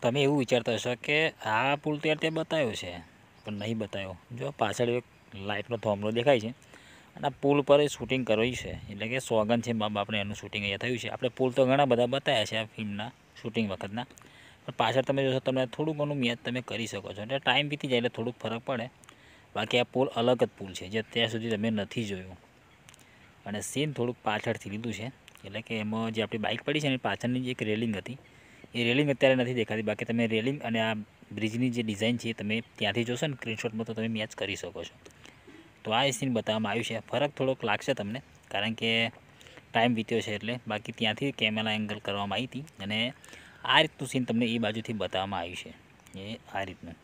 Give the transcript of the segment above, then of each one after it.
તમે એવું વિચારતા હશો કે આ પુલ તો યાર તે બતાવ્યો છે પણ નહીં બતાવ્યો જો પાછળ એક લાઇટનો થોમલો દેખાય છે અને આ પુલ પર શૂટિંગ કરવી છે એટલે કે સોગન છે મા બાપને એનું શૂટિંગ અહીંયા થયું છે આપણે પુલ તો ઘણા બધા બતાવ્યા છે આ ફિલ્મના શૂટિંગ વખતના પણ પાછળ તમે જોશો તમે થોડું ઘણું મેચ તમે કરી શકો છો એટલે ટાઈમ વીતી જાય એટલે થોડુંક ફરક પડે બાકી આ પુલ અલગ જ પુલ છે જે અત્યાર સુધી તમે નથી જોયું અને સીન થોડુંક પાછળથી લીધું છે એટલે કે એમાં જે આપણી બાઇક પડી છે એની પાછળની જે એક રેલિંગ હતી એ રેલિંગ અત્યારે નથી દેખાતી બાકી તમે રેલિંગ અને આ બ્રિજની જે ડિઝાઇન છે તમે ત્યાંથી જોશો ને સ્ક્રીનશોટમાં તો તમે મેચ કરી શકો છો તો આ સીન બતાવવામાં આવ્યું છે ફરક થોડોક લાગશે તમને કારણ કે ટાઈમ વીત્યો છે એટલે બાકી ત્યાંથી કેમેરા એંગલ કરવામાં આવી હતી અને આ રીતનું સીન તમને એ બાજુથી બતાવવામાં આવ્યું છે એ આ રીતનું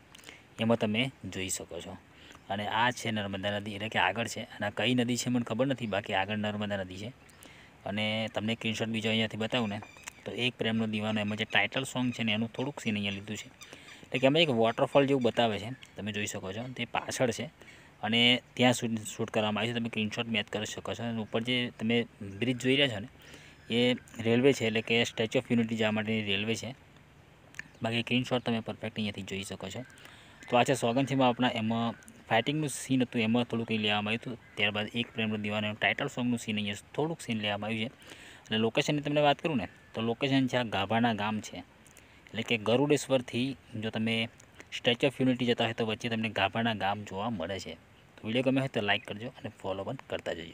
એમાં તમે જોઈ શકો છો અને આ છે નર્મદા નદી એટલે કે આગળ છે અને કઈ નદી છે મને ખબર નથી બાકી આગળ નર્મદા નદી છે અને તમને સ્ક્રીનશોટ બીજો અહીંયાથી બતાવું ને તો એક પ્રેમનો દીવાનો એમાં જે ટાઇટલ સોંગ છે ને એનું થોડુંક સીન અહીંયા લીધું છે એટલે કે એમાં એક વોટરફોલ જેવું બતાવે છે તમે જોઈ શકો છો તે પાછળ છે અને ત્યાં શૂટ શૂટ કરવામાં આવ્યું છે તમે સ્ક્રીનશોટ મેચ કરી શકો છો અને ઉપર જે તમે બ્રિજ જોઈ રહ્યા છો ને એ રેલવે છે એટલે કે સ્ટેચ્યુ ઓફ યુનિટી જવા માટેની રેલવે છે બાકી સ્ક્રીનશોટ તમે પરફેક્ટ અહીંયાથી જોઈ શકો છો તો આ છે સોગંદસીમાં આપણા એમાં ફાઇટિંગનું સીન હતું એમાં થોડુંક કંઈ લેવામાં આવ્યું હતું ત્યારબાદ એક પ્રેમનો દીવાનું ટાઇટલ સોંગનું સીન અહીંયા થોડુંક સીન લેવામાં આવ્યું છે અને લોકેશનની તમને વાત કરું ને તો લોકેશન છે આ ગાભાના ગામ છે એટલે કે ગરુડેશ્વરથી જો તમે સ્ટેચ્યુ ઓફ યુનિટી જતા હોય તો વચ્ચે તમને ગાભાના ગામ જોવા મળે છે તો વિડીયો ગમે હોય તો લાઇક કરજો અને ફોલો પણ કરતા જજો